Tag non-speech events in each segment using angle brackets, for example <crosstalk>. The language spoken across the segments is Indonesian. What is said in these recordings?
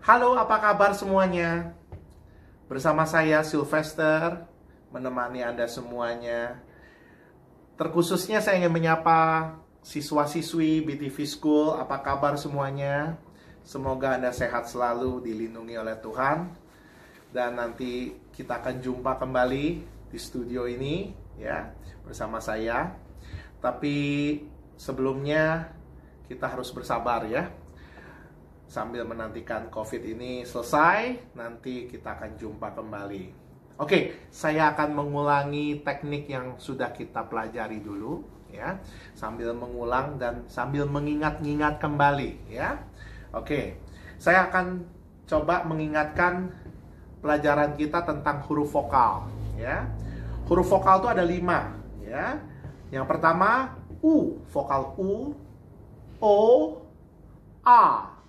Halo, apa kabar semuanya? Bersama saya Sylvester menemani Anda semuanya. Terkhususnya saya ingin menyapa siswa-siswi BTV School, apa kabar semuanya? Semoga Anda sehat selalu, dilindungi oleh Tuhan. Dan nanti kita akan jumpa kembali di studio ini ya bersama saya. Tapi sebelumnya kita harus bersabar ya sambil menantikan COVID ini selesai, nanti kita akan jumpa kembali. Oke, saya akan mengulangi teknik yang sudah kita pelajari dulu ya, sambil mengulang dan sambil mengingat-ingat kembali ya. Oke, saya akan coba mengingatkan pelajaran kita tentang huruf vokal ya. Huruf vokal itu ada lima ya. Yang pertama U, vokal U, O, A,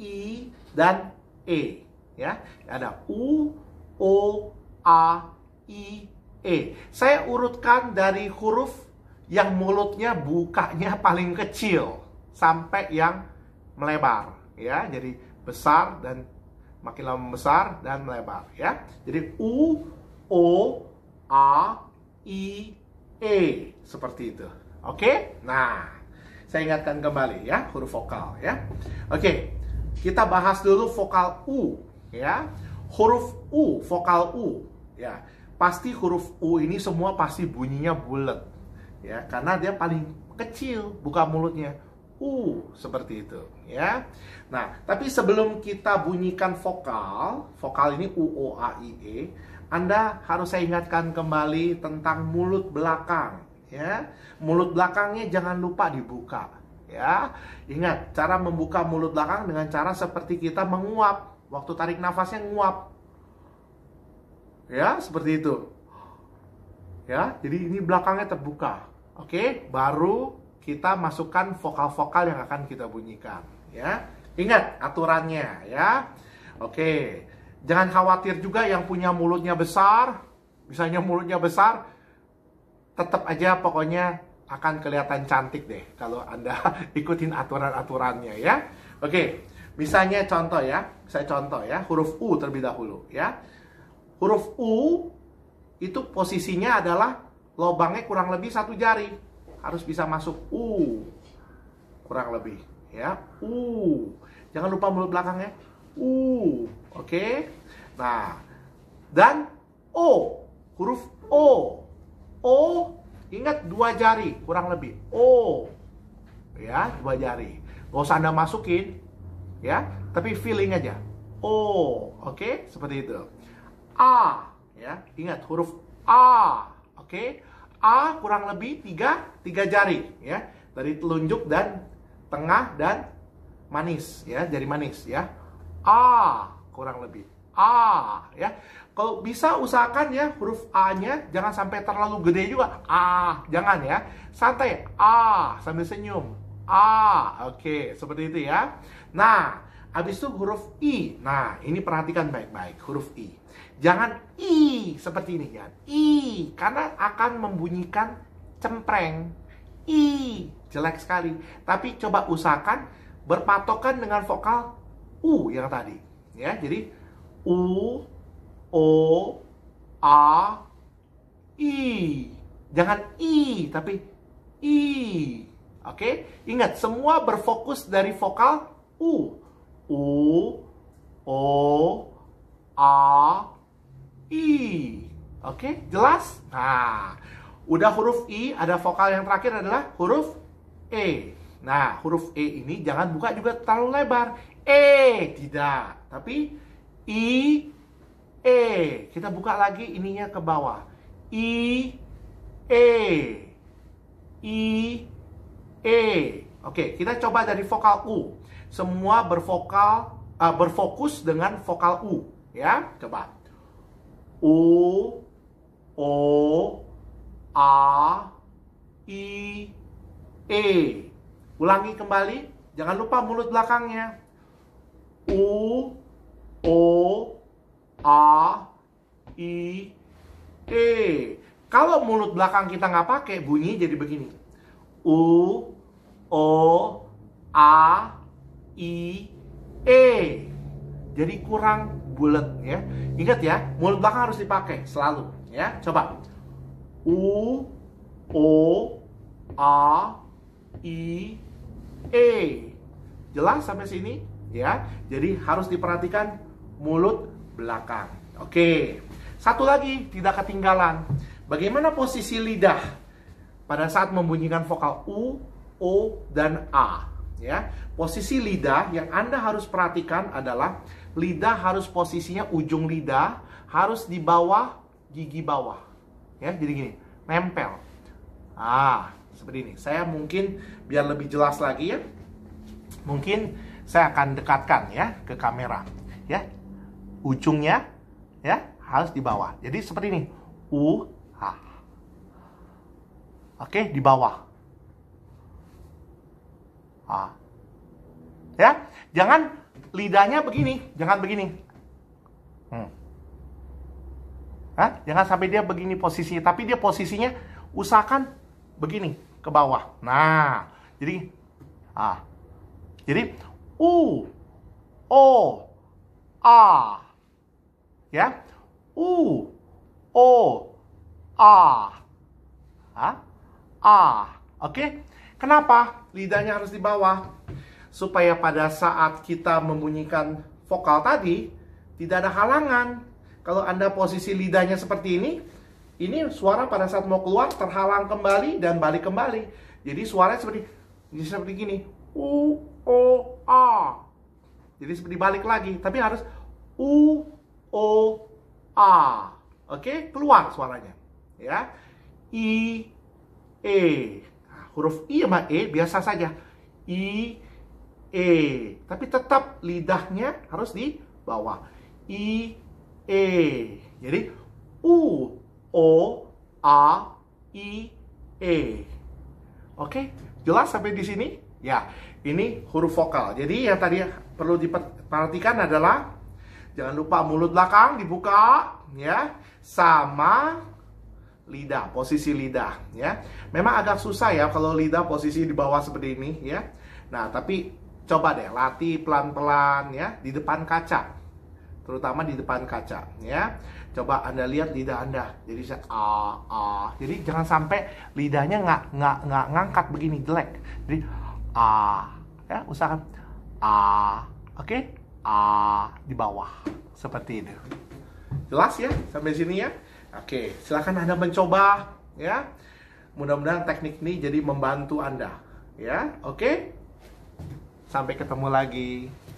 I, dan E. Ya, ada U, O, A, I, E. Saya urutkan dari huruf yang mulutnya bukanya paling kecil sampai yang melebar, ya. Jadi besar dan makin lama besar dan melebar, ya. Jadi U, O, A, I, E seperti itu. Oke? Nah, saya ingatkan kembali ya huruf vokal ya. Oke, kita bahas dulu vokal U, ya. Huruf U, vokal U, ya. Pasti huruf U ini semua pasti bunyinya bulat, ya. Karena dia paling kecil, buka mulutnya. U seperti itu, ya. Nah, tapi sebelum kita bunyikan vokal, vokal ini U, O, A, I, E, Anda harus saya ingatkan kembali tentang mulut belakang, ya. Mulut belakangnya jangan lupa dibuka ya. Ingat, cara membuka mulut belakang dengan cara seperti kita menguap. Waktu tarik nafasnya nguap. Ya, seperti itu. Ya, jadi ini belakangnya terbuka. Oke, baru kita masukkan vokal-vokal yang akan kita bunyikan, ya. Ingat aturannya, ya. Oke. Jangan khawatir juga yang punya mulutnya besar, misalnya mulutnya besar, tetap aja pokoknya akan kelihatan cantik deh kalau Anda <laughs> ikutin aturan-aturannya ya. Oke, misalnya contoh ya, saya contoh ya, huruf U terlebih dahulu ya. Huruf U itu posisinya adalah lobangnya kurang lebih satu jari. Harus bisa masuk U. Kurang lebih ya. U. Jangan lupa mulut belakangnya. U. Oke. Nah, dan O, huruf O. O Ingat dua jari kurang lebih. Oh, ya dua jari. Gak usah anda masukin, ya. Tapi feeling aja. Oh, oke, okay? seperti itu. A, ya. Ingat huruf A, oke. Okay? A kurang lebih tiga tiga jari, ya. Dari telunjuk dan tengah dan manis, ya. Jari manis, ya. A kurang lebih. A ya. Kalau bisa usahakan ya huruf A-nya jangan sampai terlalu gede juga. A, jangan ya. Santai. A sambil senyum. A. Oke, seperti itu ya. Nah, habis itu huruf I. Nah, ini perhatikan baik-baik huruf I. Jangan I seperti ini ya. I karena akan membunyikan cempreng. I jelek sekali. Tapi coba usahakan berpatokan dengan vokal U yang tadi. Ya, jadi U O A I. Jangan I tapi I. Oke? Okay? Ingat semua berfokus dari vokal U. U O A I. Oke, okay? jelas? Nah, udah huruf I ada vokal yang terakhir adalah huruf E. Nah, huruf E ini jangan buka juga terlalu lebar. E, tidak. Tapi I E. Kita buka lagi ininya ke bawah. I E. I E. Oke, kita coba dari vokal U. Semua bervokal uh, berfokus dengan vokal U, ya. Coba. U O A I E. Ulangi kembali, jangan lupa mulut belakangnya. U O A I E. Kalau mulut belakang kita nggak pakai bunyi jadi begini. U O A I E. Jadi kurang bulat ya. Ingat ya, mulut belakang harus dipakai selalu ya. Coba. U O A I E. Jelas sampai sini ya. Jadi harus diperhatikan mulut belakang. Oke, satu lagi tidak ketinggalan. Bagaimana posisi lidah pada saat membunyikan vokal U, O, dan A? Ya, posisi lidah yang anda harus perhatikan adalah lidah harus posisinya ujung lidah harus di bawah gigi bawah. Ya, jadi gini, nempel. Ah, seperti ini. Saya mungkin biar lebih jelas lagi ya. Mungkin saya akan dekatkan ya ke kamera. Ya, ujungnya ya harus di bawah. Jadi seperti ini. U H. Oke, di bawah. h Ya, jangan lidahnya begini, jangan begini. Hmm. Hah? Ya, jangan sampai dia begini posisinya, tapi dia posisinya usahakan begini ke bawah. Nah, jadi ah. Jadi u o a ya. U, O, A. A. A. Oke? Okay? Kenapa lidahnya harus di bawah? Supaya pada saat kita membunyikan vokal tadi tidak ada halangan. Kalau Anda posisi lidahnya seperti ini, ini suara pada saat mau keluar terhalang kembali dan balik kembali. Jadi suaranya seperti seperti gini. U O A. Jadi seperti balik lagi, tapi harus U O A. Oke, keluar suaranya. Ya. I E. Nah, huruf I sama E biasa saja. I E. Tapi tetap lidahnya harus di bawah. I E. Jadi U O A I E. Oke, jelas sampai di sini? Ya, ini huruf vokal. Jadi yang tadi perlu diperhatikan adalah Jangan lupa mulut belakang dibuka ya sama lidah, posisi lidah ya. Memang agak susah ya kalau lidah posisi di bawah seperti ini ya. Nah, tapi coba deh latih pelan-pelan ya di depan kaca. Terutama di depan kaca ya. Coba Anda lihat lidah Anda. Jadi saya ah, ah. Jadi jangan sampai lidahnya nggak nggak nggak ngangkat begini jelek. Jadi ah ya usahakan ah. Oke? Okay? A ah, di bawah seperti ini Jelas ya sampai sini ya. Oke, silahkan Anda mencoba ya. Mudah-mudahan teknik ini jadi membantu Anda ya. Oke. Sampai ketemu lagi.